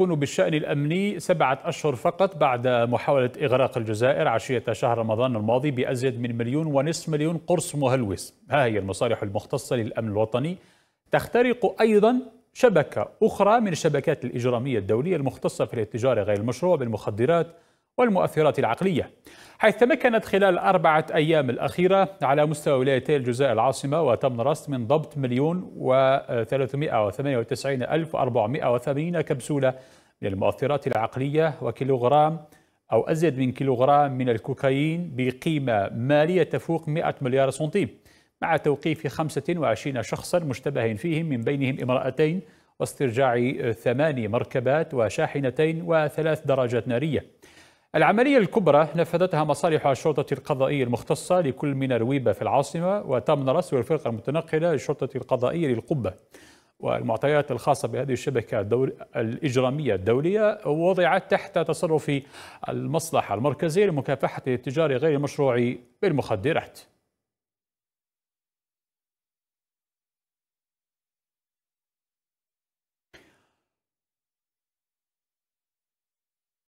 يكون بالشأن الأمني سبعة أشهر فقط بعد محاولة إغراق الجزائر عشية شهر رمضان الماضي بأزيد من مليون ونصف مليون قرص مهلوس ها هي المصالح المختصة للأمن الوطني تخترق أيضا شبكة أخرى من الشبكات الإجرامية الدولية المختصة في التجارة غير المشروع بالمخدرات والمؤثرات العقلية حيث تمكنت خلال أربعة أيام الأخيرة على مستوى ولايتي الجزائر العاصمة وتم رست من ضبط مليون و398 ألف وأربعمائة وثمانين كبسولة من المؤثرات العقلية وكيلوغرام أو أزيد من كيلوغرام من الكوكايين بقيمة مالية تفوق 100 مليار سنتيم مع توقيف 25 شخصا مشتبه فيهم من بينهم امرأتين واسترجاع ثماني مركبات وشاحنتين وثلاث درجات نارية العملية الكبرى نفذتها مصالح الشرطة القضائية المختصة لكل من رويبة في العاصمة وتم رأس الفرقة المتنقلة للشرطة القضائية للقبة والمعطيات الخاصة بهذه الشبكة الدول الإجرامية الدولية وضعت تحت تصرف المصلحة المركزية لمكافحة التجارة غير المشروع بالمخدرات